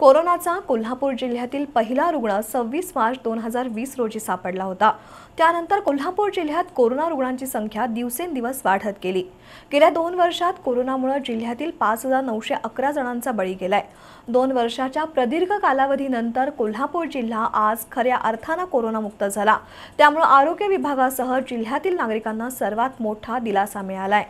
कोरोनाचा कोल्हापूर जिल्ह्यातील पहिला रुग्ण सव्वीस मार्च दोन हजार वीस रोजी सापडला होता त्यानंतर कोल्हापूर जिल्ह्यात कोरोना रुग्णांची संख्या दिवसेंदिवस वाढत गेली गेल्या दोन वर्षात कोरोनामुळे जिल्ह्यातील पाच हजार नऊशे अकरा जणांचा बळी गेलाय दोन वर्षाच्या प्रदीर्घ कालावधीनंतर कोल्हापूर जिल्हा आज खऱ्या अर्थानं कोरोनामुक्त झाला त्यामुळे आरोग्य विभागासह जिल्ह्यातील नागरिकांना सर्वात मोठा दिलासा मिळालाय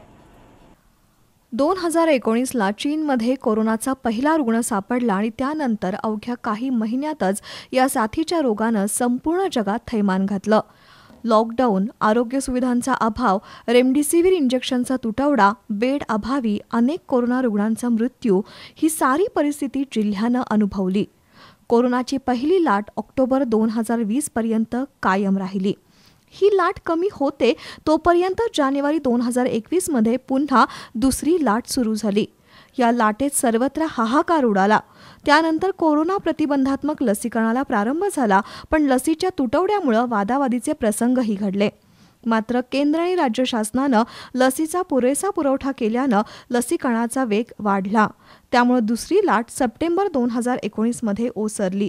दोन हजार एकोणीसला चीनमध्ये कोरोनाचा पहिला रुग्ण सापडला आणि त्यानंतर अवघ्या काही महिन्यातच या साथीच्या रोगानं संपूर्ण जगात थैमान घातलं लॉकडाऊन आरोग्य सुविधांचा अभाव रेमडेसिवीर इंजेक्शनचा तुटवडा बेड अभावी अनेक कोरोना रुग्णांचा मृत्यू ही सारी परिस्थिती जिल्ह्यानं अनुभवली कोरोनाची पहिली लाट ऑक्टोबर दोन हजार वीसपर्यंत कायम राहिली ही लाट कमी होते तोपर्यंत जानेवारी दोन हजार एकवीसमध्ये पुन्हा दुसरी लाट सुरू झाली या लाटेत सर्वत्र हाहाकार उडाला त्यानंतर कोरोना प्रतिबंधात्मक लसीकरणाला प्रारंभ झाला पण लसीच्या तुटवड्यामुळं वादावादीचे प्रसंगही घडले मात्र केंद्र आणि राज्य शासनानं लसीचा पुरेसा पुरवठा केल्यानं लसीकरणाचा वेग वाढला त्यामुळे दुसरी लाट सप्टेंबर दोन हजार एकोणीसमध्ये ओसरली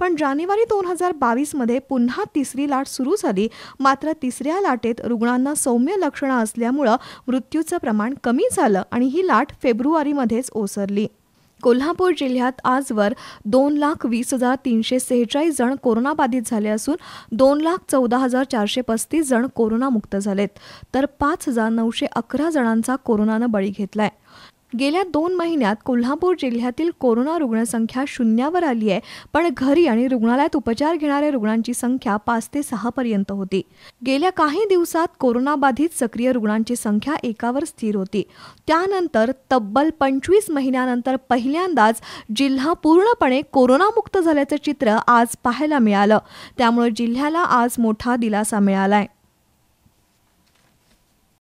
पण जानेवारी दोन हजार बावीसमध्ये पुन्हा तिसरी लाट सुरू झाली मात्र तिसऱ्या लाटेत रुग्णांना सौम्य लक्षणं असल्यामुळं मृत्यूचं प्रमाण कमी झालं आणि ही लाट फेब्रुवारीमध्येच ओसरली कोल्हापूर जिल्ह्यात आजवर दोन लाख वीस हजार तीनशे सेहेचाळीस जण कोरोनाबाधित झाले असून दोन लाख चौदा हजार चारशे पस्तीस जण कोरोनामुक्त झालेत तर पाच हजार नऊशे अकरा जणांचा कोरोनानं बळी घेतलाय गेल्या दोन महिन्यात कोल्हापूर जिल्ह्यातील कोरोना रुग्णसंख्या शून्यावर आली आहे पण घरी आणि रुग्णालयात उपचार घेणाऱ्या रुग्णांची संख्या पाच ते पर्यंत होती गेल्या काही दिवसात कोरोनाबाधित सक्रिय रुग्णांची संख्या एकावर स्थिर होती त्यानंतर तब्बल पंचवीस महिन्यानंतर पहिल्यांदाच जिल्हा पूर्णपणे कोरोनामुक्त झाल्याचं चित्र आज पाहायला मिळालं त्यामुळे जिल्ह्याला आज मोठा दिलासा मिळाला आहे